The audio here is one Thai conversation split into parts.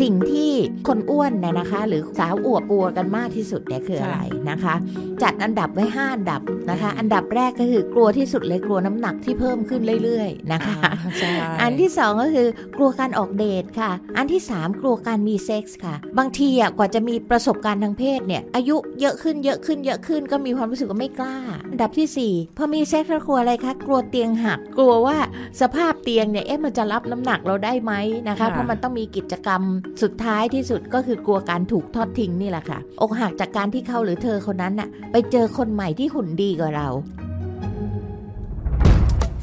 สิ่งที่คนอ้วนเนี่ยนะคะ หรือสาวอวบกลัวกันมากที่สุดเนี่ยคืออะไรนะคะ จัดอันดับไว้ 5 อันดับนะคะ อันดับแรกก็คือกลัวที่สุดเลยกลัวน้ำหนักที่เพิ่มขึ้นเรื่อย ๆ นะคะอันที่ 2ก็คือกลัวการออกเดทค่ะ อันที่ 3 กลัวการมีเซ็กส์ค่ะ บางทีอ่ะกว่าจะมีประสบการณ์ทางเพศเนี่ยอายุเยอะขึ้นเยอะขึ้น เยอะขึ้นก็มีความรู้สึกว่าไม่กล้า อันดับที่ 4พอมีเซ็กส์กลัวอะไรคะกลัวเตียงหักกลัวว่าสภาพเตียงเนี่ยเอ๊ะมันจะรับน้ำหนักเราได้ไหมนะคะ เพราะมันต้องมีกิจกรรมสุดท้ายที่สุดก็คือกลัวการถูกทอดทิ้งนี่แหละค่ะ อกหักจากการที่เขาหรือเธอคนนั้นน่ะไปเจอคนใหม่ที่หุ่นดีกว่าเรา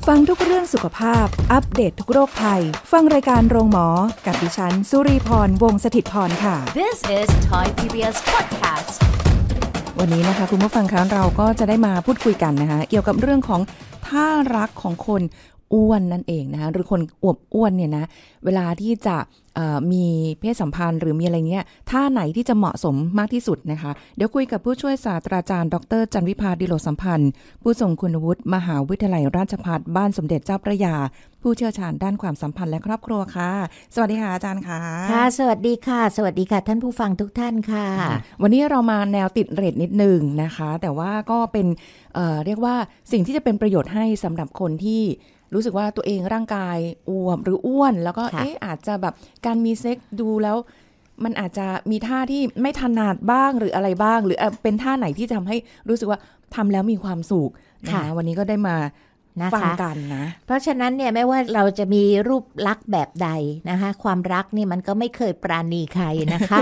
ฟังทุกเรื่องสุขภาพ อัปเดตททุกโรคภัยฟังรายการโรงหมอ กับดิฉันสุรีพรวงศิตพรค่ะ This is Thai PBS Podcast วันนี้นะคะคุณผู้ฟังคะเราก็จะได้มาพูดคุยกันนะคะ เกี่ยวกับเรื่องของท่ารักของคนอ้วนนั่นเองนะคะหรือคนอวบอ้วนเนี่ยนะ เวลาที่จะมีเพศสัมพันธ์หรือมีอะไรเงี้ยท่าไหนที่จะเหมาะสมมากที่สุดนะคะ เดี๋ยวคุยกับ ผู้ช่วยศาสตราจารย์ดรจันวิพาดิโลสัมพันธ์ ผู้ทรงคุณวุฒิมหาวิทยาลัยราชภัฏบ้านสมเด็จเจ้าพระยา ผู้เชี่ยวชาญด้านความสัมพันธ์และครอบครัวค่ะ สวัสดีค่ะอาจารย์ค่ะค่ะ สวัสดีค่ะ สวัสดีค่ะ ท่านผู้ฟังทุกท่านค่ะ วันนี้เรามาแนวติดเรทนิดนึงนะคะ แต่ว่าก็เป็นเเรียกว่าสิ่งที่จะเป็นประโยชน์ให้สำหรับคนที่รู้สึกว่าตัวเองร่างกายอ้วนหรืออ้วน แล้วก็เอ๊ะอาจจะแบบการมีเซ็กดูแล้ว มันอาจจะมีท่าที่ไม่ถนัดบ้างหรืออะไรบ้าง หรือเป็นท่าไหนที่ทำให้รู้สึกว่าทำแล้วมีความสุขนะวันนี้ก็ได้มาะะฟังกันนะ เพราะฉะนั้นเนี่ยไม่ว่าเราจะมีรูปลักษณ์แบบใดนะคะความรักนี่มันก็ไม่เคยปราณีใครนะคะ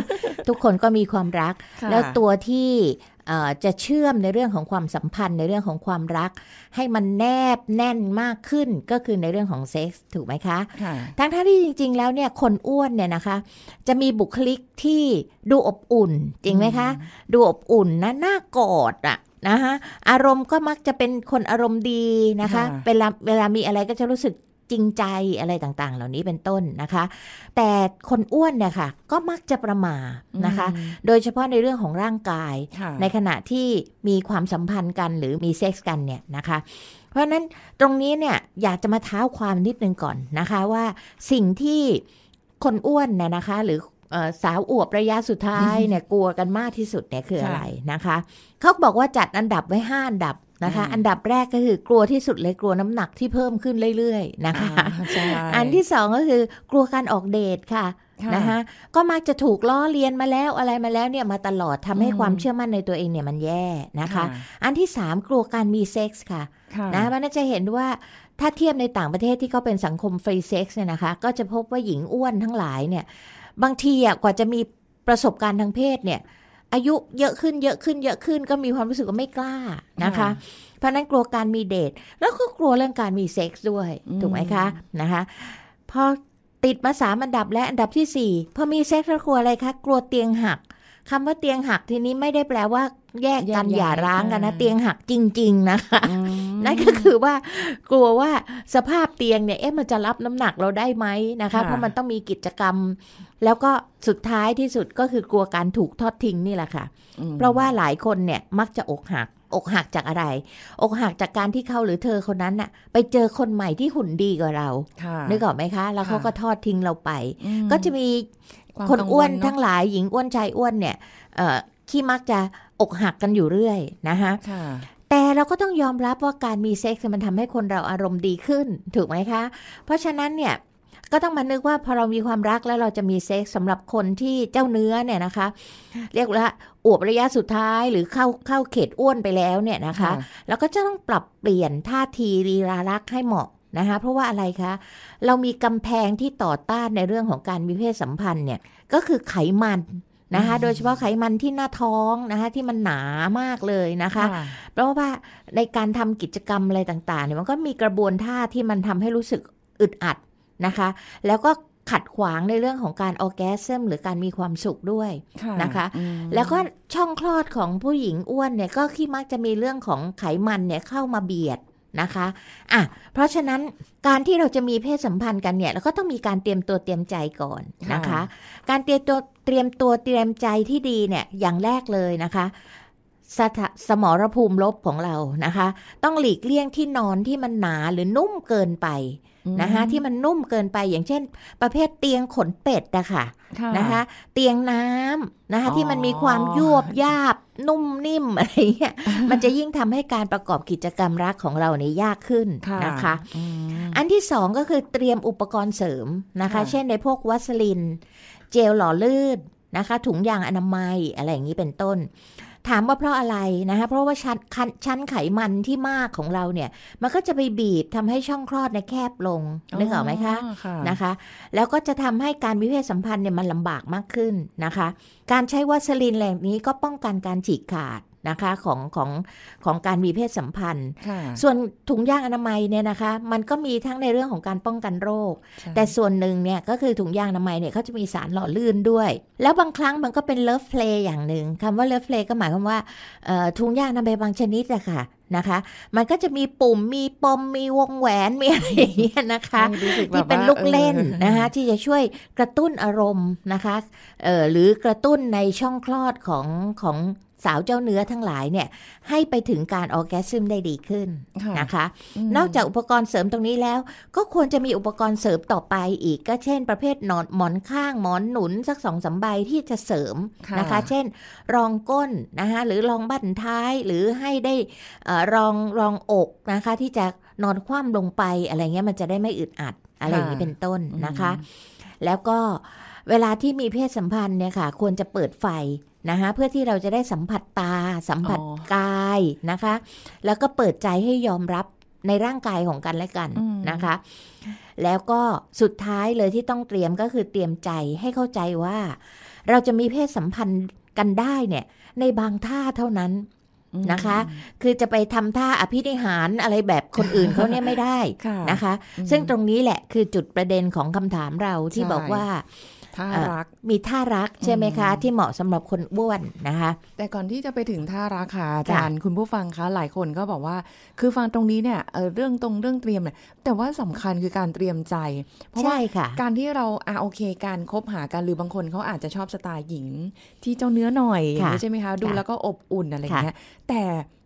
ทุกคนก็มีความรัก แล้วตัวที่จะเชื่อมในเรื่องของความสัมพันธ์ในเรื่องของความรัก ให้มันแนบแน่นมากขึ้นก็คือในเรื่องของเซ็กส์ถูกไหมคะทั้งท่าที่จริงๆแล้วเนี่ยคนอ้วนเนี่ยนะคะ จะมีบุคลิกที่ดูอบอุ่นจริงไหมคะ ดูอบอุ่นนะหน้ากอดอะนะคะอารมณ์ก็มักจะเป็นคนอารมณ์ดีนะคะเวลาเวลา มีอะไรก็จะรู้สึกจริงใจอะไรต่างๆ เหล่านี้เป็นต้นนะคะ แต่คนอ้วนเนี่ยค่ะก็มักจะประมานะคะ โดยเฉพาะในเรื่องของร่างกายในขณะที่มีความสัมพันธ์กัน หรือมีเซ็กส์กันเนี่ยนะคะเพราะนั้นตรงนี้เนี่ยอยากจะมาเท้าความนิดนึงก่อนนะคะว่าสิ่งที่คนอ้วนเนี่ยนะคะ หรือสาวอวบระยะสุดท้ายเนี่ยกลัวกันมากที่สุดเนี่ยคืออะไรนะคะ เขาบอกว่าจัดอันดับไว้ห้าอันดับนะคะอันดับแรกก็คือกลัวที่สุดเลยกลัวน้ำหนักที่เพิ่มขึ้นเรื่อยๆนะคะอันที่สองก็คือกลัวการออกเดทค่ะนะคะก็มักจะถูกล้อเลียนมาแล้วอะไรมาแล้วเนี่ย มาตลอดทำให้ความเชื่อมั่นในตัวเองเนี่ยมันแย่นะคะ อันที่สามกลัวการมีเซ็กส์ค่ะนะมันจะเห็นว่าถ้าเทียบในต่างประเทศที่เขาเป็นสังคมฟรีเซ็กส์เนี่ยนะคะ ก็จะพบว่าหญิงอ้วนทั้งหลายเนี่ยบางทีอ่ะกว่าจะมีประสบการณ์ทางเพศเนี่ยอายุเยอะขึ้นเยอะขึ้นเยอะขึ้นก็มีความรู้สึกว่าไม่กล้านะคะ เพราะนั้นกลัวการมีเดทแล้วก็กลัวเรื่องการมีเซ็กซ์ด้วยถูกไหมคะ นะคะ พอติดมาสามอันดับและอันดับที่สี่พอมีเซ็กซ์แล้วกลัวอะไรคะกลัวเตียงหักคำว่าเตียงหักทีนี้ไม่ได้แปลว่าแยกกันอย่าร้างกันนะเตียงหักจริง ๆนะคะนั่นก็คือว่า กลัวว่าสภาพเตียงเนี่ยเอ๊ะมันจะรับน้ำหนักเราได้ไหมนะคะ เพราะมันต้องมีกิจกรรม แล้วก็สุดท้ายที่สุดก็คือกลัวการถูกทอดทิ้งนี่แหละค่ะ เพราะว่าหลายคนเนี่ยมักจะอกหัก อกหักจากอะไร อกหักจากการที่เขาหรือเธอคนนั้นน่ะ ไปเจอคนใหม่ที่หุ่นดีกว่าเรานึกออกไหมคะ แล้วเขาก็ทอดทิ้งเราไป ก็จะมีคนอ้วนทั้งหลายหญิงอ้วนชายอ้วนเนี่ยขี้มักจะอกหักกันอยู่เรื่อยนะคะแต่เราก็ต้องยอมรับว่าการมีเซ็กซ์มันทำให้คนเราอารมณ์ดีขึ้นถูกไหมคะ เพราะฉะนั้นเนี่ย ก็ต้องมานึกว่าพอเรามีความรักแล้วเราจะมีเซ็กซ์สำหรับคนที่เจ้าเนื้อเนี่ยนะคะ เรียกว่าอวบระยะสุดท้ายหรือเข้าเข้าเขตอ้วนไปแล้วเนี่ยนะคะแล้วก็จะต้องปรับเปลี่ยนท่าทีรีรารักให้เหมาะนะคะเพราะว่าอะไรคะ เรามีกำแพงที่ต่อต้านในเรื่องของการมีเพศสัมพันธ์เนี่ย ก็คือไขมันนะคะโดยเฉพาะไขมันที่หน้าท้องนะคะที่มันหนามากเลยนะคะ เพราะว่าในการทำกิจกรรมอะไรต่างๆเนี่ยมันก็มีกระบวนท่าที่มันทำให้รู้สึกอึดอัดนะคะแล้วก็ขัดขวางในเรื่องของการออแกซึมหรือการมีความสุขด้วยนะคะ แล้วก็ช่องคลอดของผู้หญิงอ้วนเนี่ยก็ที่มักจะมีเรื่องของไขมันเนี่ยเข้ามาเบียดนะคะ อ่ะ เพราะฉะนั้นการที่เราจะมีเพศสัมพันธ์กันเนี่ยเราก็ต้องมีการเตรียมตัวเตรียมใจก่อนนะคะ การเตรียมตัวเตรียมตัวเตรียมใจที่ดีเนี่ยอย่างแรกเลยนะคะสสมรภูมิลบของเรานะคะ ต้องหลีกเลี่ยงที่นอนที่มันหนาหรือนุ่มเกินไปนะคะที่มันนุ่มเกินไปอย่างเช่นประเภทเตียงขนเป็ดนะคะนะคะเตียงน้ำนะคะที่มันมีความยวบยาบ นุ่มนิ่มอะไรเงี้ยมันจะยิ่งทำให้การประกอบกิจกรรมรักของเราเนี่ยยากขึ้นนะคะ อันที่สองก็คือเตรียมอุปกรณ์เสริมนะคะ เช่นในพวกวัสลิน เจลหล่อลื่นนะคะถุงยางอนามัยอะไรอย่างนี้เป็นต้นถามว่าเพราะอะไรนะคะ เพราะว่าชั้นชั้นไขมันที่มากของเราเนี่ย มันก็จะไปบีบทำให้ช่องคลอดในแคบลง นึกออกไหมคะ นะคะ แล้วก็จะทำให้การมีเพศสัมพันธ์เนี่ยมันลำบากมากขึ้นนะคะ การใช้วัสลินแหล่งนี้ก็ป้องกันการฉีกขาดนะคะของของของการมีเพศสัมพันธ์ ส่วนถุงยางอนามัยเนี่ยนะคะมันก็มีทั้งในเรื่องของการป้องกันโรค แต่ส่วนหนึ่งเนี่ยก็คือถุงยางอนามัยเนี่ยเขาจะมีสารหล่อลื่นด้วย แล้วบางครั้งมันก็เป็นเลิฟเพลย์อย่างหนึ่งคำว่าเลิฟเพลย์ก็หมายความว่าถุงยางอนามัยบางชนิดอะค่ะนะคะ มันก็จะมีปุ่มมีปมมีวงแหวน มีอะไรอย่างเงี้ยนะคะที่เป็นลูกเล่นนะคะที่จะช่วยกระตุ้นอารมณ์นะคะหรือกระตุ้นในช่องคลอดของของสาวเจ้าเนื้อทั้งหลายเนี่ย ให้ไปถึงการออแกซึมได้ดีขึ้นนะคะ นอกจากอุปกรณ์เสริมตรงนี้แล้วก็ควรจะมีอุปกรณ์เสริมต่อไปอีกก็เช่น ประเภทนอนหมอนข้างหมอนหนุนสักสองสาใบที่จะเสริมนะคะ เช่น รองก้นนะคะหรือรองบั้นท้ายหรือให้ได้รองรองอกนะคะ ที่จะนอนคว่ำลงไปอะไรเงี้ยมันจะได้ไม่อึดอัดอะไรอย่างนี้เป็นต้นนะคะ แล้วก็เวลาที่มีเพศสัมพันธ์เนี่ยค่ะควรจะเปิดไฟนะคะเพื่อที่เราจะได้สัมผัสตาสัมผัสกายนะคะ แล้วก็เปิดใจให้ยอมรับในร่างกายของกันและกันนะคะ แล้วก็สุดท้ายเลยที่ต้องเตรียมก็คือเตรียมใจให้เข้าใจว่า เราจะมีเพศสัมพันธ์กันได้เนี่ย ในบางท่าเท่านั้นนะคะ คือจะไปทำท่าอภินิหารอะไรแบบคนอื่นเขาเนี่ยไม่ได้นะคะ ซึ่งตรงนี้แหละคือจุดประเด็นของคำถามเราที่บอกว่าท่ารักมีท่ารักใช่ไหมคะ ที่เหมาะสำหรับคนอ้วนนะคะ แต่ก่อนที่จะไปถึงท่ารักค่ะอาจารย์ คุณผู้ฟังคะหลายคนก็บอกว่า คือฟังตรงนี้เนี่ยเรื่องตรงเรื่องเตรียมเนี่ยแต่ว่าสำคัญคือการเตรียมใจ เพราะว่าการที่เราอ่ะโอเคการคบหากัน หรือบางคนเขาอาจจะชอบสไตล์หญิง ที่เจ้าเนื้อหน่อย ใช่ไหมคะดูแล้วก็อบอุ่นอะไรเงี้ยแต่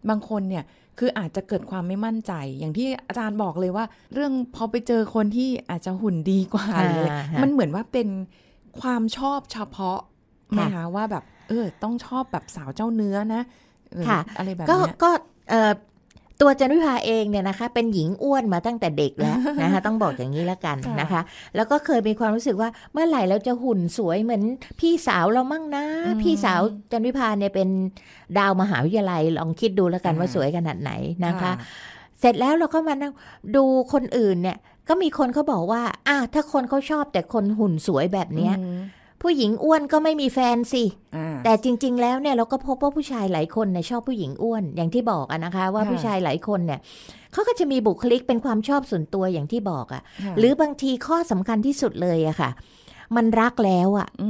บางคนเนี่ยคืออาจจะเกิดความไม่มั่นใจ อย่างที่อาจารย์บอกเลยว่า เรื่องพอไปเจอคนที่อาจจะหุ่นดีกว่าเลยมันเหมือนว่าเป็นความชอบเฉพาะมหาคะว่าแบบ เออ ต้องชอบแบบสาวเจ้าเนื้อนะค่ะอะไรแบบนี้ก็เออตัวจันวิภาเองเนี่ยนะคะ เป็นหญิงอ้วนมาตั้งแต่เด็กแล้วนะคะ ต้องบอกอย่างนี้แล้วกันนะคะ แล้วก็เคยมีความรู้สึกว่าเมื่อไหร่เราจะหุ่นสวยเหมือน พี่สาวเรามั่งนะพี่สาวจันวิภาเนี่ยเป็นดาวมหาวิทยาลัย ลองคิดดูแล้วกันว่าสวยขนาดไหนนะคะ เสร็จแล้วเราก็มาดูคนอื่นเนี่ยก็มีคนเขาบอกว่า อ่ะถ้าคนเขาชอบแต่คนหุ่นสวยแบบเนี้ยผู้หญิงอ้วนก็ไม่มีแฟนสิแต่จริงๆ แล้วเนี่ยเราก็พบว่าผู้ชายหลายคนเนี่ยชอบผู้หญิงอ้วน อย่างที่บอกอะนะคะว่าผู้ชายหลายคนเนี่ย เขาก็จะมีบุคลิกเป็นความชอบส่วนตัวอย่างที่บอกอะ หรือบางทีข้อสำคัญที่สุดเลยอะค่ะ มันรักแล้วอะอ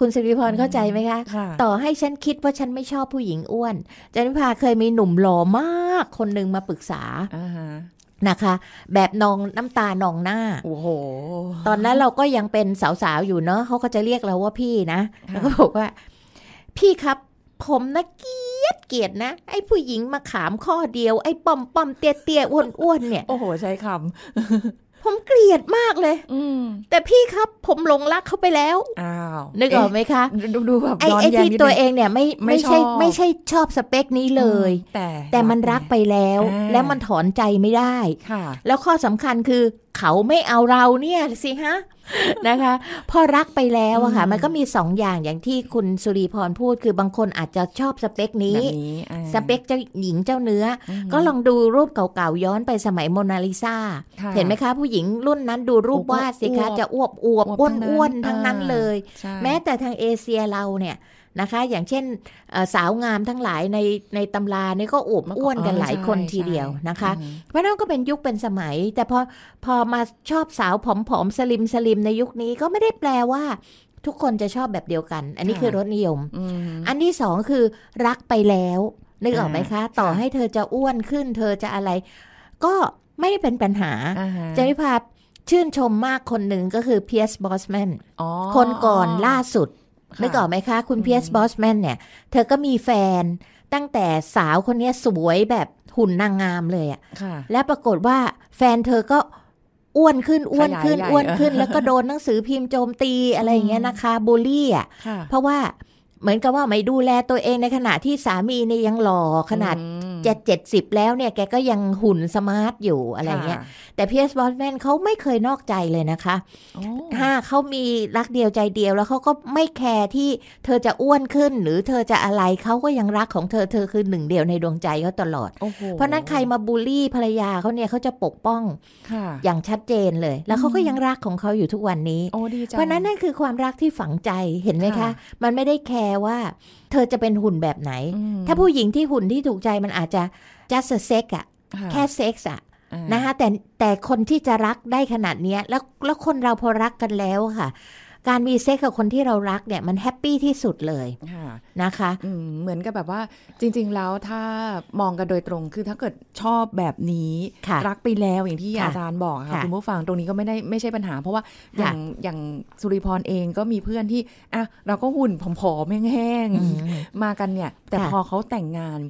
คุณสิริพรเข้าใจไหมคะ ต่อให้ฉันคิดว่าฉันไม่ชอบผู้หญิงอ้วนจันพิพาเคยมีหนุ่มหล่อมากคนหนึ่งมาปรึกษานะคะ แบบนองน้ำตานองหน้า โอ้โห ตอนนั้นเราก็ยังเป็นสาวๆ อยู่เนาะเขาก็จะเรียกเราว่าพี่นะ แล้วก็บอกว่า พี่ครับ ผมนะเกียดเกียดนะ ไอ้ผู้หญิงมาขามข้อเดียว ไอ้ปอมปอมเตี้ยเตี้ยอ้วนอ้วนเนี่ย โอ้โห ใช้คำผมเกลียดมากเลย อืแต่พี่ครับผมหลงรักเขาไปแล้วอ้าวนึกออกไหมคะดูแบบไอ้ไอ้ที่ตัวเองเนี่ยไม่ไม่ใช่ไม่ใช่ชอบสเปคนี้เลย แต่ แต่มันรักไปแล้ว และมันถอนใจไม่ได้แล้วข้อสำคัญคือเขาไม่เอาเราเนี่ยสิฮะนะคะ พอรักไปแล้วอะค่ะ มันก็มีสองอย่างอย่างที่คุณสุรีพรพูดคือบางคนอาจจะชอบสเปคนี้ สเปคเจ้าหญิงเจ้าเนื้อ ก็ลองดูรูปเก่าๆ ย้อนไปสมัยโมนาลิซาเห็นไหมคะ ผู้หญิงรุ่นนั้นดูรูปวาดสิคะ จะอ้วบอวบอ้วนๆทั้งนั้นเลย แม้แต่ทางเอเชียเราเนี่ยนะคะ อย่างเช่นสาวงามทั้งหลายในในตำราเนี่ยก็อบอ้วนกันหลายคนทีเดียวนะคะ เพราะนั่นก็เป็นยุคเป็นสมัย แต่พอพอมาชอบสาวผอมๆสลิมสลิมในยุคนี้ก็ไม่ได้แปลว่าทุกคนจะชอบแบบเดียวกัน อันนี้คือรสนิยมอันที่สองคือรักไปแล้วนึกออกไหมคะ ต่อให้เธอจะอ้วนขึ้น เธอจะอะไร ก็ไม่เป็นปัญหา จะพิพาชื่นชมมากคนหนึ่งก็คือเพียร์สบอสแมนคนก่อนล่าสุดนึกออกไหมคะคุณเพียสบอสแมนเนี่ย เธอก็มีแฟนตั้งแต่สาวคนนี้สวยแบบหุ่นนางงามเลยอะ่ะ และปรากฏว่าแฟนเธอก็ อ้วนขึ้นอ้วนขึ้น อ้วนขึ้นแล้วก็โดนหนังสือพิมพ์โจมตีอะไรอย่างเงี้ยนะคะบูลลี่อ่ะ เพราะว่าเหมือนกับว่าไม่ดูแลตัวเองในขณะที่สามีเนี่ยยังหล่อขนาดจะเจ็ดสิบแล้วเนี่ยแกก็ยังหุ่นสมาร์ทอยู่อะไรเงี้ยแต่พีเอสบอสแมนเขาไม่เคยนอกใจเลยนะคะถ้าเขามีรักเดียวใจเดียวแล้วเขาก็ไม่แคร์ที่เธอจะอ้วนขึ้น หรือเธอจะอะไรเขาก็ยังรักของเธอเธอคือหนึ่งเดียวในดวงใจเขาตลอด เพราะนั้นใครมาบูลลี่ภรรยาเขาเนี่ยเขาจะปกป้องอย่างชัดเจนเลย แล้วเขาก็ยังรักของเขาอยู่ทุกวันนี้ เพราะนั้นนั่นคือความรักที่ฝังใจเห็นไหมคะ มันไม่ได้แคร์ว่าเธอจะเป็นหุ่นแบบไหน ถ้าผู้หญิงที่หุ่นที่ถูกใจมันอาจจะ just sex อะแค่เซ็กส์อะนะคะแต่แต่คนที่จะรักได้ขนาดเนี้ย แล้วแล้วคนเราพอรักกันแล้วค่ะการมีเซ็กกับคนที่เรารักเนี่ยมันแฮปปี้ที่สุดเลยนะคะ เหมือนกับแบบว่าจริง ๆแล้วถ้ามองกันโดยตรงคือถ้าเกิดชอบแบบนี้ รักไปแล้วอย่างที่อาจารย์บอกค่ะคุณผู้ฟังตรงนี้ก็ไม่ได้ไม่ใช่ปัญหา เพราะว่าอย่างอย่างสุริพรเองก็มีเพื่อนที่ อ่ะ เราก็หุ่นผอมๆแห้งๆมากันเนี่ย แต่พอเขาแต่งงาน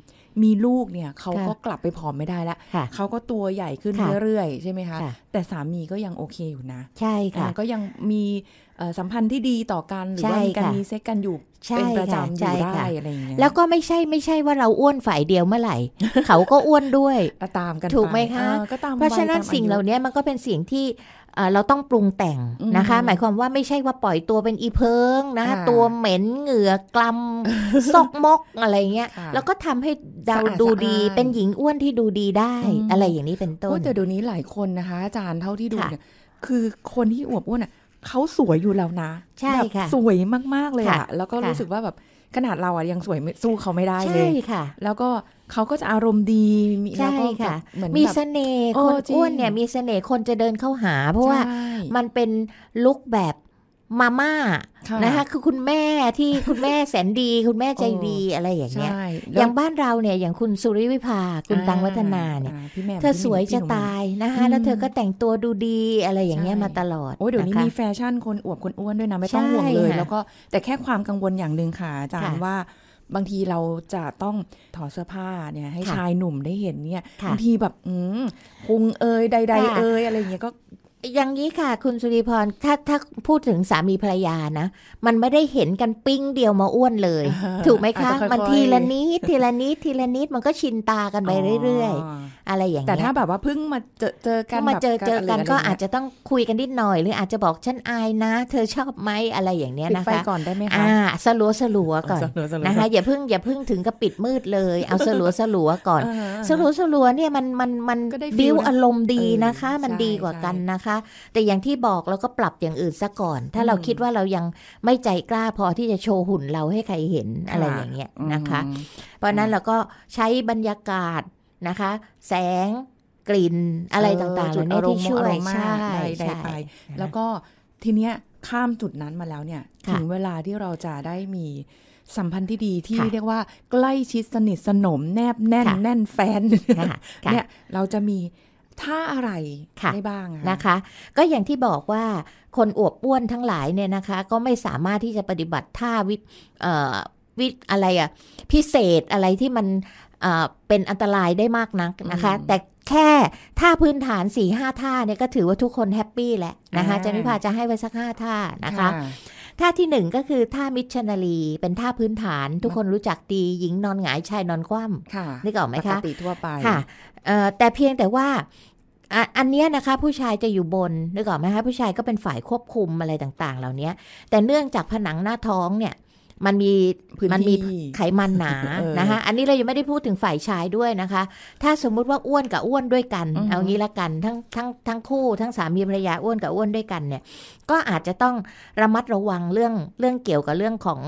มีลูกเนี่ยเขาก็กลับไปผอมไม่ได้ละเขาก็ตัวใหญ่ขึ้นเรื่อยๆใช่ไหมคะแต่สามีก็ยังโอเคอยู่นะ ใช่ค่ะก็ยังมีสัมพันธ์ที่ดีต่อกัน หรือว่ามีการมีเซ็กกันอยู่ เป็นประจำอยู่ได้อะไรอย่างเงี้ยแล้วก็ไม่ใช่ไม่ใช่ว่าเราอ้วนฝ่ายเดียวเมื่อไหร่เขาก็อ้วนด้วยตามกันถูกไหมคะเพราะฉะนั้นสิ่งเหล่านี้มันก็เป็นสิ่งที่เราต้องปรุงแต่งนะคะ หมายความว่าไม่ใช่ว่าปล่อยตัวเป็นอีเพิงนะะตัวเหม็นเหงื่อกลำซอกมกอะไรเงี้ยแล้วก็ทำให้ดาวดูดีเป็นหญิงอ้วนที่ดูดีได้ อะไรอย่างนี้เป็นต้นแต่เดี๋ยวนี้หลายคนนะคะอาจารย์เท่าที่ดูเนี่ย คือคนที่อวบอ้วนอ่ะเขาสวยอยู่แล้วนะใช่ค่ะสวยมากๆเลยอะแล้วก็รู้สึกว่าแบบขนาดเราอ่ะยังสวยสู้เขาไม่ได้เลยใช่ค่ะ แล้วก็เขาก็จะอารมณ์ดีมีใช่ค่ะเมมีเสน่ห์คนอ้วนเนี่ยมีเสน่ห์คนจะเดินเข้าหา เพราะว่ามันเป็นลุกแบบมาม่านะคะคือคุณแม่ที่คุณแม่แสนดี คุณแม่ใจดีอะไร อย่างเงี้ยอย่างบ้านเราเนี่ยอย่างคุณสุริวิภาคุณตังวัฒนาเนี่ยเธอสวยจะตายนะคะแล้วเธอก็แต่งตัวดูดีอะไรอย่างเงี้ยมาตลอดโอ้เดี๋ยวนี้มีแฟชั่นคนอวบคนอ้วนด้วยนะไม่ต้องห่วงเลย แล้วก็แต่แค่ความกังวลอย่างหนึ่งค่ะอาจารย์ว่าบางทีเราจะต้องถอดเสื้อผ้าเนี่ย ให้ชายหนุ่มได้เห็นเนี่ย บางทีแบบ อืมคุงเอยใด ๆ เอยอะไรเงี้ยก็อย่างนี้ค่ะคุณสุริพรถ้าถ้าพูดถึงสามีภรรยานะ มันไม่ได้เห็นกันปิ้งเดียวมาอ้วนเลย ถูกไหมคะมันทีละนิดทีละนิดทีละนิดมันก็ชินตากันไปเรื่อย ๆ อะไรอย่างนี้แต่ถ้าแบบว่าเพิ่งมาเจอเจอกันมาเจอเจอกันก็อาจจะต้องคุยกันนิดหน่อย หรืออาจจะบอกฉันอายนะ เธอชอบไหมอะไรอย่างเนี้ยนะคะิดไฟก่อนได้ไหมคะอ่า สลัวสลัวก่อนนะคะ อย่าเพิ่งอย่าเพิ่งถึงกับปิดมืดเลย เอาสลัวสลัวก่อนสลัวสลัวเนี่ยมันมันมันดิวอารมณ์ดีนะคะ มันดีกว่ากันนะคะแต่อย่างที่บอกเราก็ปรับอย่างอื่นซะก่อน ถ้าเราคิดว่าเรายังไม่ใจกล้าพอที่จะโชว์หุ่นเราให้ใครเห็นอะไรอย่างเงี้ยนะคะ เพราะนั้นเราก็ใช้บรรยากาศนะคะ แสงกลิ่นอะไรต่างๆเนล่านี้ที่ช่วยใช่ใช่แล้วก็ทีเนี้ยข้ามจุดนั้นมาแล้วเนี่ยถึงเวลาที่เราจะได้มีสัมพันธ์ที่ดีที่เรียกว่าใกล้ชิดสนิทสนมแนบแน่นแน่นแฟนเนี่ยเราจะมีท่าอะไร ได้บ้างนะคะ ก็อย่างที่บอกว่าคนอวบอ้วนทั้งหลายเนี่ยนะคะ ก็ไม่สามารถที่จะปฏิบัติท่าวิวิอะไรอะพิเศษอะไรที่มันเป็นอันตรายได้มากนักนะคะ แต่แค่ท่าพื้นฐาน4ี่ห้าท่าเนี่ย ก็ถือว่าทุกคนแฮปปี้แหละนะคะจันพิพาจะให้ไว้สักห้าท่านะคะ ท่าที่หนึ่งก็คือท่ามิชชันนารีเป็นท่าพื้นฐานทุกคนรู้จักดีหญิงนอนหงายชายนอนคว่ำนี่ก็ออกไหมคะปกติทั่วไปค่ะแต่เพียงแต่ว่าอันนี้นะคะ ผู้ชายจะอยู่บนนึกออกไหมคะผู้ชายก็เป็นฝ่ายควบคุมอะไรต่างๆ เหล่านี้แต่เนื่องจากผนังหน้าท้องเนี่ยมันมีมันมีไขมันหนานะคะอันนี้เรายังไม่ได้พูดถึงฝ่ายชายด้วยนะคะ ถ้าสมมุติว่าอ้วนกับอ้วนด้วยกันเอางี้ละกันทั้งทั้งทั้งคู่ทั้งสามีภรรยาอ้วนกับอ้วนด้วยกันเนี่ย ก็อาจจะต้องระมัดระวังเรื่องเรื่องเกี่ยวกับเรื่องของ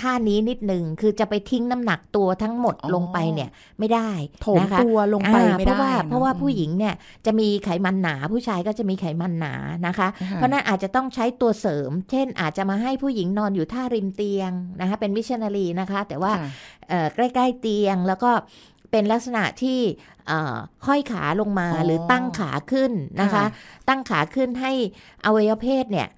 ท่านี้นิดหนึ่งคือจะไปทิ้งน้ำหนักตัวทั้งหมดลงไปเนี่ยไม่ได้ถมนะคะตัวลงไปไม่ได้เพราะว่าเพราะว่าผู้หญิงเนี่ยจะมีไขมันหนา ผู้ชายก็จะมีไขมันหนานะคะ เพราะนั้นอาจจะต้องใช้ตัวเสริมเช่นอาจจะมาให้ผู้หญิงนอนอยู่ท่าริมเตียงนะคะเป็นวิชนาลีนะคะ แต่ว่าใกล้ ๆเตียงแล้วก็เป็นลักษณะที่ค่อยขาลงมาหรือตั้งขาขึ้นนะคะ ตั้งขาขึ้นให้อวัยวเพศเนี่ย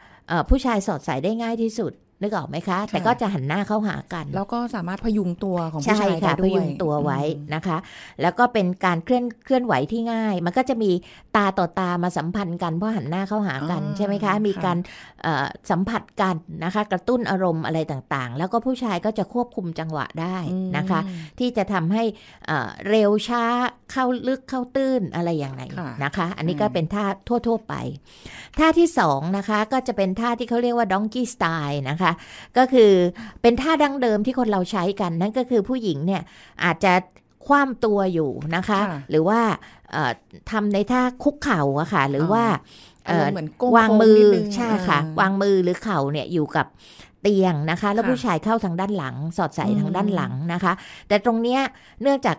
ผู้ชายสอดใส่ได้ง่ายที่สุดนึกออกไหมคะแต่ก็จะหันหน้าเข้าหากัน แล้วก็สามารถพยุงตัวของผู้ชายได้ด้วยพยุงตัวไว้นะคะ แล้วก็เป็นการเคลื่อนเคลื่อนไหวที่ง่าย มันก็จะมีตาต่อตามาสัมพันธ์กันเพราะหันหน้าเข้าหากันใช่ไหมคะ มีการสัมผัสกันนะคะ กระตุ้นอารมณ์อะไรต่างๆ แล้วก็ผู้ชายก็จะควบคุมจังหวะได้นะคะ ที่จะทำให้เร็วช้าเข้าลึกเข้าตื้นอะไรอย่างไรนะคะ อันนี้ก็เป็นท่าทั่วๆไป ท่าที่สองนะคะก็จะเป็นท่าที่เขาเรียกว่าดองกี้สไตล์นะคะก็คือเป็นท่า ดั้งเดิมที่คนเราใช้กันนั่นก็คือผู้หญิงเนี่ยอาจจะคว่ำตัวอยู่นะคะ หรือว่าทำ ใน ท่า คุกเข่าอะค่ะ หรือว่าาวางมือใช่ค่ะ วางมือหรือเข่าเนี่ยอยู่กับเตียงนะคะ แล้วผู้ชายเข้าทางด้านหลังสอดใส่ ทางด้านหลังนะคะ แต่ตรงเนี้ยเนื่องจาก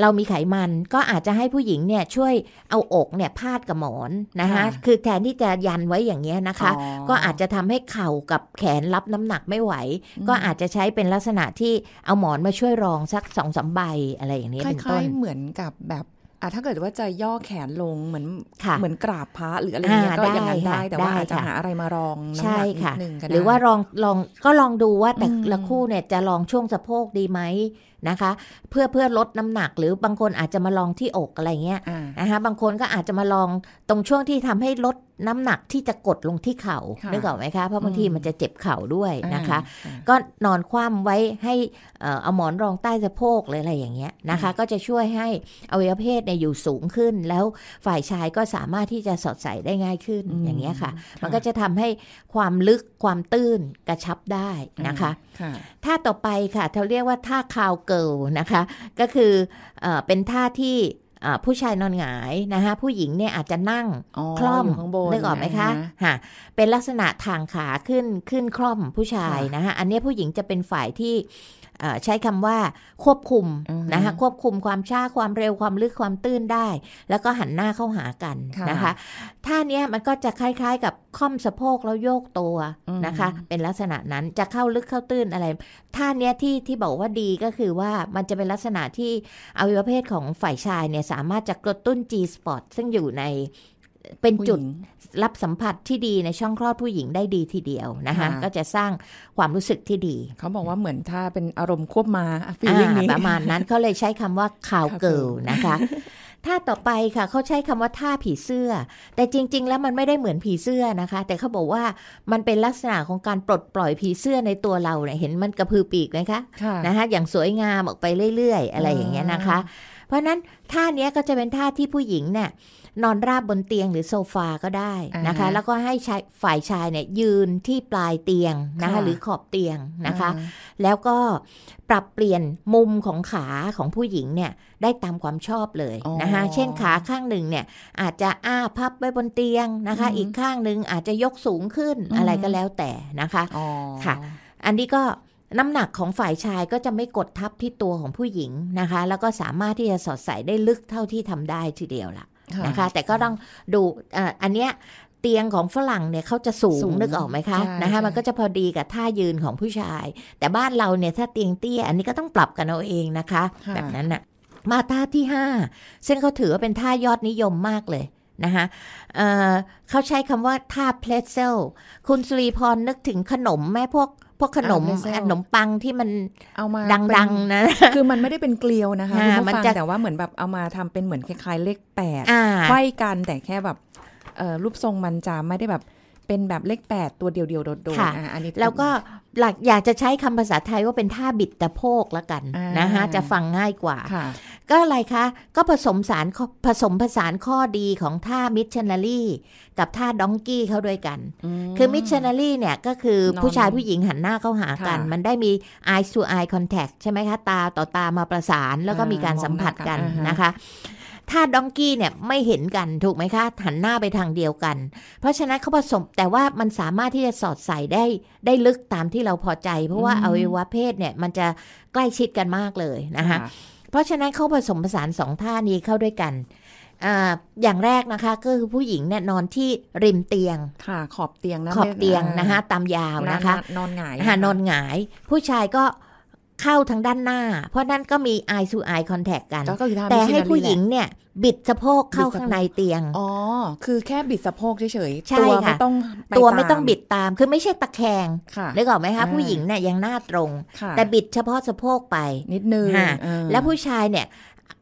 เรามีไขมันก็อาจจะให้ผู้หญิงเนี่ยช่วยเอาอกเนี่ยพาดกับหมอนนะคะคือแทนที่จะยันไว้อย่างเงี้ยนะคะ ก็อาจจะทำให้เข่ากับแขนรับน้ำหนักไม่ไหว ก็อาจจะใช้เป็นลักษณะที่เอาหมอนมาช่วยรองสักสองสามใบอะไรอย่างนี้เป็นต้นเหมือนกับแบบถ้าเกิดว่าจะย่อแขนลงเหมือนเหมือนกราบพระหรืออะไรเงี้ยก็อย่างนั้นได้ แต่ว่าอาจจะหาอะไรมารองน้ำหนักนิดนึงก็ได้หรือว่าลองลองก็ลองดูว่าแต่ละคู่เนี่ยจะลองช่วงสะโพกดีไหมนะคะเพื่อเพื่อลดน้ำหนักหรือบางคนอาจจะมาลองที่อกอะไรเงี้ยนะคะบางคนก็อาจจะมาลองตรงช่วงที่ทำให้ลดน้ำหนักที่จะกดลงที่เขา่านึกออกไหมคะเพราะบางทีมันจะเจ็บเข่าด้วยนะคะ ก็นอนคว่ำไว้ให้เอาหมอนรองใต้สะโพกอะไรอย่างเงี้ยนะคะ ก็จะช่วยให้อวัยวะเพศเนี่ยอยู่สูงขึ้น แล้วฝ่ายชายก็สามารถที่จะสอดใส่ได้ง่ายขึ้นอย่างเงี้ยค่ะ มันก็จะทำให้ความลึกความตื้นกระชับได้นะคะถ้าต่อไปค่ะเราเรียกว่าท่าคาวเก girl นะคะ ก็คืออเป็นท่าที่ผู้ชายนอนหงายนะคะผู้หญิงเนี่ยอาจจะนั่งคล่อมได้ก่อนไหมคะฮะเป็นลักษณะทางขาขึ้นขึ้นคล่อมผู้ชายนะคะอันนี้ผู้หญิงจะเป็นฝ่ายที่ใช้คำว่าควบคุม นะคะควบคุมความช้าความเร็วความลึกความตื้นได้ แล้วก็หันหน้าเข้าหากันนะคะท่าเนี้ยมันก็จะคล้ายๆกับค่อมสะโพกแล้วโยกตัวนะคะ เป็นลักษณะนั้นจะเข้าลึกเข้าตื้นอะไร ท่าเนี้ยที่ที่บอกว่าดีก็คือว่ามันจะเป็นลักษณะที่อวัยวะเพศของฝ่ายชายเนี่ยสามารถจะกระตุ้น G spot ซึ่งอยู่ในเป็นจุด รับสัมผัสที่ดีในช่องคลอดผู้หญิงได้ดีทีเดียวนะคะ ก็จะสร้างความรู้สึกที่ดี เขาบอกว่าเหมือนถ้าเป็นอารมณ์ควบมาฟีลิ่งนี้ประมาณนั้นเขาเลยใช้คำว่าข่าวเกิลนะคะท่าต่อไปค่ะเขาใช้คำว่าท่าผีเสื้อ แต่จริงๆ แล้วมันไม่ได้เหมือนผีเสื้อนะคะ แต่เขาบอกว่ามันเป็นลักษณะของการปลดปล่อยผีเสื้อในตัวเราเนี่ยเห็นมันกระพือปีกไหมคะนะคะอย่างสวยงามออกไปเรื่อยๆอะไรอย่างเงี้ยนะคะ เพราะนั้นท่านี้ก็จะเป็นท่าที่ผู้หญิงเนี่ยนอนราบบนเตียงหรือโซฟาก็ได้นะคะ แล้วก็ให้ชายฝ่ายชายเนี่ยยืนที่ปลายเตียงนะคะหรือขอบเตียงนะคะ แล้วก็ปรับเปลี่ยนมุมของขาของผู้หญิงเนี่ย ได้ตามความชอบเลยนะคะ เช่นขาข้างหนึ่งเนี่ย อาจจะอ้าพับไว้บนเตียงนะคะ อีกข้างหนึ่งอาจจะยกสูงขึ้นอะไรก็แล้วแต่นะคะค่ะอันนี้ก็น้ำหนักของฝ่ายชายก็จะไม่กดทับที่ตัวของผู้หญิงนะคะ แล้วก็สามารถที่จะสอดใส่ได้ลึกเท่าที่ทำได้ทีเดียวล่ะนะคะแต่ก็ต้องดูอันเนี้ยเตียงของฝรั่งเนี่ยเขาจะสูงนึกออกไหมคะนะคะมันก็จะพอดีกับท่ายืนของผู้ชาย แต่บ้านเราเนี่ยถ้าเตียงเตี้ย อันนี้ก็ต้องปรับกันเอาเองนะคะ แบบนั้นน่ะมาท่าที่ 5 ซึ่งเขาถือว่าเป็นท่ายอดนิยมมากเลยนะคะเเขาใช้คำว่าท่าเพลเซลคุณสุรีพรนึกถึงขนมแม่พวกพวกขนมขนมปังที่มันเอามาดัง ๆ นะ คือมันไม่ได้เป็นเกลียวนะคะ มันจะแต่ว่าเหมือนแบบเอามาทำเป็นเหมือนคล้าย ๆ เลขแปดไขว้กัน แต่แค่แบบรูปทรงมันจะไม่ได้แบบเป็นแบบเลขแปดตัวเดียวๆ โดดๆอ่ะอันนี้แล้วก็หลักอยากจะใช้คำภาษาไทยว่าเป็นท่าบิดตะโพกละกันนะคะจะฟังง่ายกว่า ก็อะไรคะ ก็ผสมสารผสมผสานข้อดีของท่ามิชชันนารีกับท่าดองกี้เข้าด้วยกัน คือมิชชันนารีเนี่ยก็คือผู้ชายผู้หญิงหันหน้าเข้าหากัน มันได้มี eyes to eye contact ใช่ไหมคะ ตาต่อตามาประสานแล้วก็มีการสัมผัสกันนะคะถ้าดองกี้เนี่ยไม่เห็นกันถูกไหมคะหันหน้าไปทางเดียวกัน เพราะฉะนั้นเขาผสมแต่ว่ามันสามารถที่จะสอดใส่ได้ได้ลึกตามที่เราพอใจ เพราะว่าอวัยวะเพศเนี่ยมันจะใกล้ชิดกันมากเลยนะคะเพราะฉะนั้นเขาผสมผสานสองท่านี้เข้าด้วยกันอย่างแรกนะคะ ก็คือผู้หญิงเนี่ยนอนที่ริมเตียง ค่ะ ขอบเตียงนะขอบเตียงนะคะตามยาวนะคะ นอนหงายนอนหงาย ผู้ชายก็เข้าทางด้านหน้า เพราะนั่นก็มี eye to eye contact กัน แต่ให้ผู้หญิงเนี่ย บิดสะโพกเข้าข้างในเตียง อ๋อ คือแค่บิดสะโพกเฉยๆ ตัวไม่ต้องตัวไม่ต้องบิดตาม คือไม่ใช่ตะแคงด้ก่อกไหมคะผู้หญิงเนี่ยยังหน้าตรง แต่บิดเฉพาะสะโพกไปนิดนึงแล้วผู้ชายเนี่ย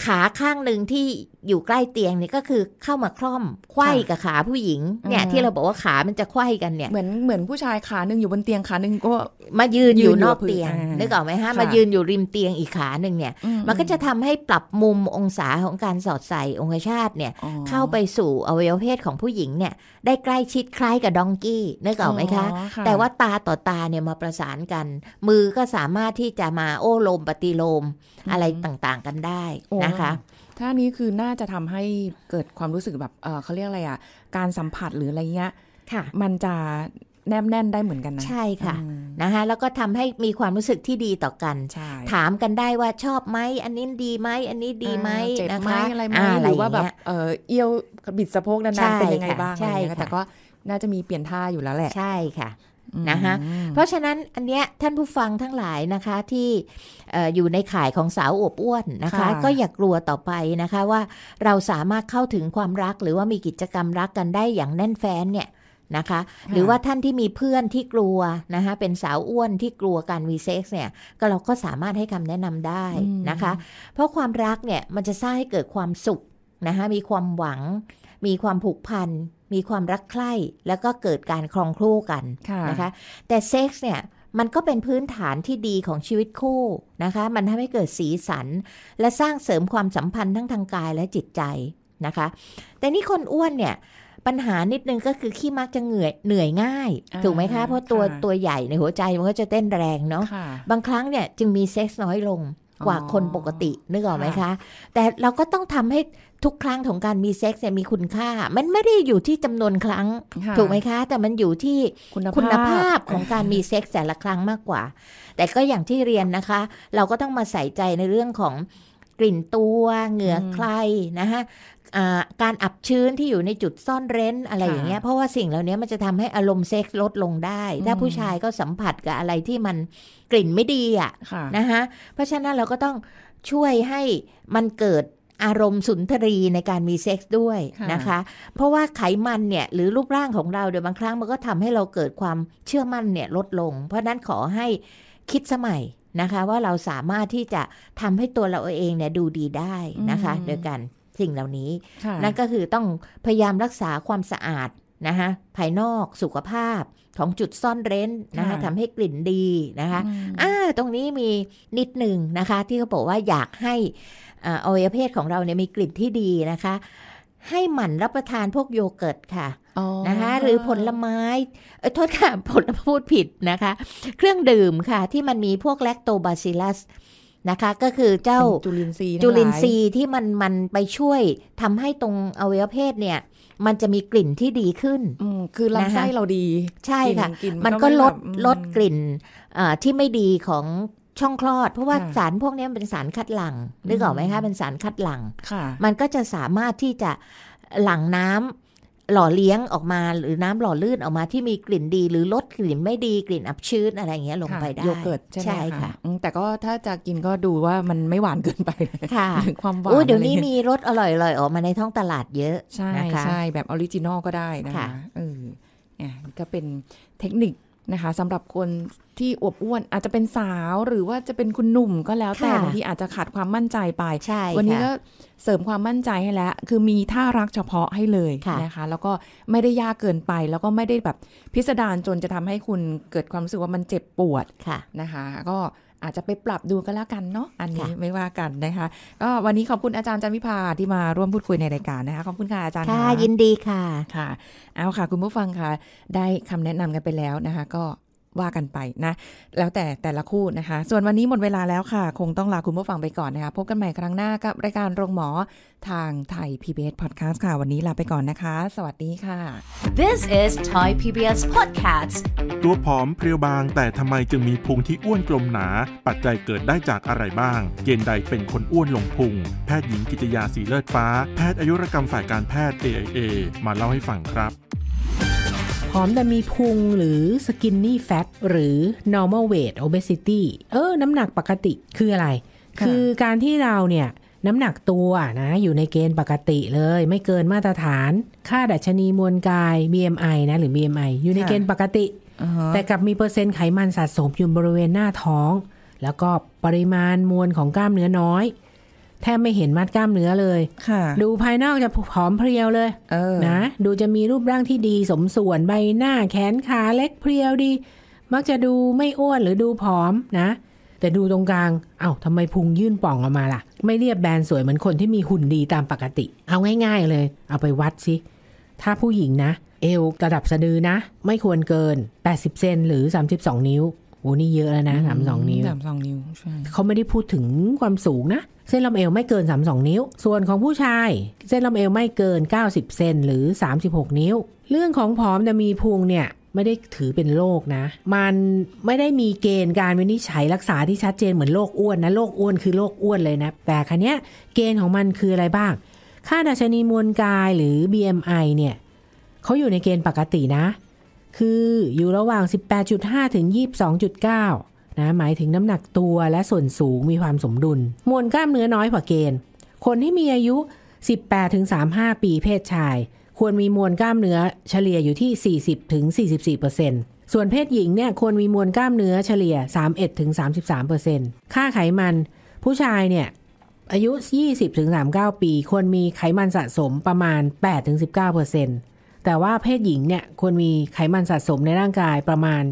ขาข้างหนึ่งที่อยู่ใกล้เตียงเนี่ยก็คือเข้ามาคล่อมไขว้กับขาผู้หญิงเนี่ยที่เราบอกว่าขามันจะไขว้กันเนี่ยเหมือนเหมือนผู้ชายขาหนึ่งอยู่บนเตียงขาหนึ่งก็มายืนอยู่นอกเตียงนึกออกไหมฮะมายืนอยู่ริมเตียงอีกขาหนึ่งเนี่ยมันก็จะทำให้ปรับมุมองศาของการสอดใส่องคชาตเนี่ยเข้าไปสู่อวัยวะเพศของผู้หญิงเนี่ยได้ใกล้ชิดคล้ายกับดองกี้นึกออกไหมคะ แต่ว่าตาต่อตาเนี่ยมาประสานกัน มือก็สามารถที่จะมาโอ้ลมปฏิโลมอะไรต่างๆกันได้นะคะถ้านี้คือน่าจะทำให้เกิดความรู้สึกแบบเเขาเรียกอะไรอะ่ะการสัมผัสหรืออะไรเงี้ยมันจะแนบแน่นได้เหมือนกันนะใช่ค่ะนะคะแล้วก็ทำให้มีความรู้สึกที่ดีต่อกัน ถามกันได้ว่าชอบไหมอันนี้ดีไหมอันนี้ดีไหมนะคะอะไรไหมหรือว่าแบบเออเอียวบิดสะโพกนานๆเป็นยังไงบ้างอะไรเงี้ยแต่ก็น่าจะมีเปลี่ยนท่าอยู่แล้วแหละใช่ค่ะนะคะเพราะฉะนั้นอันเนี้ยท่านผู้ฟังทั้งหลายนะคะที่อยู่ในข่ายของสาวอวบอ้วนนะคะก็อย่ากลัวต่อไปนะคะว่าเราสามารถเข้าถึงความรักหรือว่ามีกิจกรรมรักกันได้อย่างแน่นแฟ้นเนี่ยนะคะหรือว่าท่านที่มีเพื่อนที่กลัวนะคะเป็นสาวอ้วนที่กลัวการวีเซ็กซ์เนี่ยก็เราก็สามารถให้คำแนะนำได้นะคะเพราะความรักเนี่ยมันจะสร้างให้เกิดความสุขนะคะมีความหวังมีความผูกพันมีความรักใคร่แล้วก็เกิดการครองคู่กันนะคะ แต่เซ็กซ์เนี่ย มันก็เป็นพื้นฐานที่ดีของชีวิตคู่นะคะ มันทำให้เกิดสีสัน และสร้างเสริมความสัมพันธ์ทั้งทางกายและจิตใจนะคะ แต่นี่คนอ้วนเนี่ย ปัญหานิดนึงก็คือขี้มักจะเหนื่อยเหนื่อยง่าย ถูกไหมคะ เพราะตัวตัวใหญ่ในหัวใจมันก็จะเต้นแรงเนาะะบางครั้งเนี่ยจึงมีเซ็กซ์น้อยลงกว่าคนปกตินึกออกไหมคะ แต่เราก็ต้องทำให้ทุกครั้งของการมีเซ็กซ์มีคุณค่า มันไม่ได้อยู่ที่จำนวนครั้ง ถูกไหมคะ แต่มันอยู่ที่คุณภาพของการมีเซ็กซ์แต่ละครั้งมากกว่า แต่ก็อย่างที่เรียนนะคะ เราก็ต้องมาใส่ใจในเรื่องของกลิ่นตัวเหงื่อใครนะคะการอับชื้นที่อยู่ในจุดซ่อนเร้นอะไรอย่างเงี้ยเพราะว่าสิ่งเหล่านี้มันจะทำให้อารมณ์เซ็กซ์ลดลงได้ ถ้าผู้ชายก็สัมผัสกับอะไรที่มันกลิ่นไม่ดีอ่ะนะคะเพราะฉะนั้นเราก็ต้องช่วยให้มันเกิดอารมณ์สุนทรีในการมีเซ็กซ์ด้วยนะคะเพราะว่าไขมันเนี่ยหรือรูปร่างของเราเดี๋ยวบางครั้งมันก็ทำให้เราเกิดความเชื่อมั่นเนี่ยลดลง เพราะนั้นขอให้คิดสมัยนะคะว่าเราสามารถที่จะทำให้ตัวเราเองเนี่ยดูดีได้นะคะ โดยกันสิ่งเหล่านี้ นั่นก็คือต้องพยายามรักษาความสะอาดนะคะภายนอกสุขภาพของจุดซ่อนเร้นนะคะทำให้กลิ่นดีนะคะ อ่า ตรงนี้มีนิดหนึ่งนะคะ ที่เขาบอกว่าอยากให้อวัยวเพศของเราเนี่ยมีกลิ่นที่ดีนะคะให้หมั่นรับประทานพวกโยเกิร์ตค่ะนะคะ หรือผลไม้โทษค่ะ ผลพูดผิดนะคะ เครื่องดื่มค่ะ ที่มันมีพวกแลคโตบาซิลัสนะคะ ก็คือเจ้าจุลินทรีย์จุลินทรีย์ที่มันมันไปช่วยทำให้ตรงอวัยวะเพศเนี่ย มันจะมีกลิ่นที่ดีขึ้นคือลำไส้เราดี ใช่ค่ะ มันก็ลดลดกลิ่นที่ไม่ดีของช่องคลอดเพราะว่าสารพวกนี้มันเป็นสารคัดหลัง่งนึกออกไหมคะเป็นสารคัดหลัง่งมันก็จะสามารถที่จะหลั่งน้ำหล่อเลี้ยงออกมาหรือน้ำหล่อลื่นออกมาที่มีกลิ่นดีหรือลดกลิ่นไม่ดีกลิ่นอับชื้นอะไรเงี้ยลงไปได้โยเกิร์ตใช่คะแต่ก็ถ้าจะ กินก็ดูว่ามันไม่หวานเกินไปค่ะความหวานเดี๋ยวนี้มีรสอร่อยๆออกมาในท้องตลาดเยอะใช่ใช่แบบออริจินอลก็ได้นะคะเออก็เป็นเทคนิคนะคะสำหรับคนที่อวบอ้วนอาจจะเป็นสาวหรือว่าจะเป็นคุณหนุ่มก็แล้วแต่บางทีอาจจะขาดความมั่นใจไปวันนี้ก็เสริมความมั่นใจให้แล้วคือมีท่ารักเฉพาะให้เลยนะคะแล้วก็ไม่ได้ยากเกินไป แล้วก็ไม่ได้แบบพิสดารจนจะทำให้คุณเกิดความรู้สึกว่ามันเจ็บปวดะนะคะ ก็อาจจะไปปรับดูก็แล้วกันเนาะอันนี้ไม่ว่ากันนะคะ ก็วันนี้ขอบคุณอาจารย์จันวิพาที่มาร่วมพูดคุยในรายการนะคะ ขอบคุณค่ะ อาจารย์ค่ะยินดีค่ะค่ะ เอาค่ะ คุณผู้ฟังค่ะได้คำแนะนำกันไปแล้วนะคะ ก็ว่ากันไปนะ แล้วแต่แต่ละคู่นะคะ ส่วนวันนี้หมดเวลาแล้วค่ะ คงต้องลาคุณผู้ฟังไปก่อนนะคะพบกันใหม่ครั้งหน้ากับ รายการโรงหมอทางไทย PBS Podcast ค่ะ วันนี้ลาไปก่อนนะคะ สวัสดีค่ะ This is Thai PBS Podcast ตัวผอมเพรียวบาง แต่ทำไมจึงมีพุงที่อ้วนกลมหนา ปัจจัยเกิดได้จากอะไรบ้าง เกณฑ์ใดเป็นคนอ้วนลงพุง แพทย์หญิงกิตยาสีเลิศฟ้าแพทย์อายุรกรรมฝ่ายการแพทย์ AIA มาเล่าให้ฟังครับผอมแต่มีพุงหรือ skinny fat หรือ normal weight obesity เออน้ำหนักปกติคืออะไร คือการที่เราเนี่ยน้ำหนักตัวนะอยู่ในเกณฑ์ปกติเลย ไม่เกินมาตรฐาน ค่าดัชนีมวลกาย BMI นะหรือ BMI อยู่ในเกณฑ์ปกติแต่กับมีเปอร์เซ็นต์ไขมันสะสมอยู่บริเวณหน้าท้อง แล้วก็ปริมาณมวลของกล้ามเนื้อน้อยแทบไม่เห็นมัดกล้ามเนื้อเลย ดูภายนอกจะผอมเพรียวเลยเออนะ ดูจะมีรูปร่างที่ดีสมส่วนใบหน้าแขนขาเล็กเพรียวดี มักจะดูไม่อ้วนหรือดูผอมนะ แต่ดูตรงกลาง เอา้าทำไมพุงยื่นป่องออกมาล่ะ ไม่เรียบแบนสวยเหมือนคนที่มีหุ่นดีตามปกติ เอาง่ายๆเลย เอาไปวัดสิถ้าผู้หญิงนะ เอวระดับสะดือนะ ไม่ควรเกิน80เซนหรือ 32 นิ้วโอ้นี่เยอะแล้วนะสามสองนิ้วสามสองนิ้วใช่เขาไม่ได้พูดถึงความสูงนะ เส้นลำเอวไม่เกินสามสองนิ้ว ส่วนของผู้ชาย เส้นลำเอวไม่เกินเก้าสิบเซนหรือสสามิบหกนิ้ว เรื่องของผอมจะมีพุงเนี่ย ไม่ได้ถือเป็นโรคนะ มันไม่ได้มีเกณฑ์การวินิจฉัยรักษาที่ชัดเจนเหมือนโรคอ้วนนะโรคอ้วนคือโรคอ้วนเลยนะ แต่คันเนี้ย เกณฑ์ของมันคืออะไรบ้าง ค่าดัชนีมวลกายหรือ BMI เนี่ยเขาอยู่ในเกณฑ์ปกตินะคืออยู่ระหว่าง 18.5 ถึง 22.9 นะหมายถึงน้ำหนักตัวและส่วนสูงมีความสมดุลมวลกล้ามเนื้อน้อยกว่าเกณฑ์ คนที่มีอายุ 18 ถึง 35 ปีเพศชาย ควรมีมวลกล้ามเนื้อเฉลี่ยอยู่ที่ 40ถึง44%ส่วนเพศหญิงเนี่ยควรมีมวลกล้ามเนื้อเฉลี่ย 31ถึง33%ค่าไขมัน ผู้ชายเนี่ยอายุ 20-39 ปีควรมีไขมันสะสมประมาณ 8-19%เแต่ว่าเพศหญิงเนี่ยควรมีไขมันสะสมในร่างกายประมาณ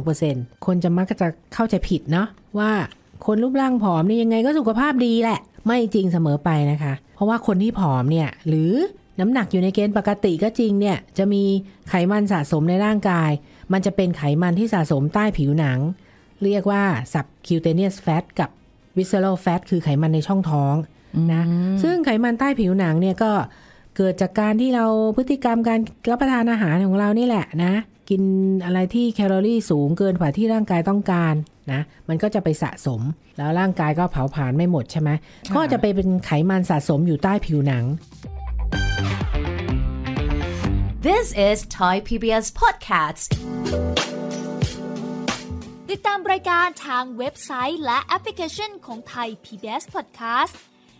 21-32%คนจะมักจะเข้าใจผิดเนาะว่าคนรูปร่างผอมนี่ยังไงก็สุขภาพดีแหละ ไม่จริงเสมอไปนะคะ เพราะว่าคนที่ผอมเนี่ยหรือน้ำหนักอยู่ในเกณฑ์ปกติก็จริงเนี่ย จะมีไขมันสะสมในร่างกาย มันจะเป็นไขมันที่สะสมใต้ผิวหนัง เรียกว่า subcutaneous fat กับ visceral fat คือไขมันในช่องท้องนะซึ่งไขมันใต้ผิวหนังเนี่ยก็เกิดจากการที่เราพฤติกรรมการรับประทานอาหารของเรานี่แหละนะ กินอะไรที่แคลอรี่สูงเกินกว่าที่ร่างกายต้องการนะ มันก็จะไปสะสม แล้วร่างกายก็เผาผลาญไม่หมดใช่ไหมก็จะไปเป็นไขมันสะสมอยู่ใต้ผิวหนัง This is Thai PBS Podcast ติดตามรายการทางเว็บไซต์และแอปพลิเคชันของ Thai PBS Podcast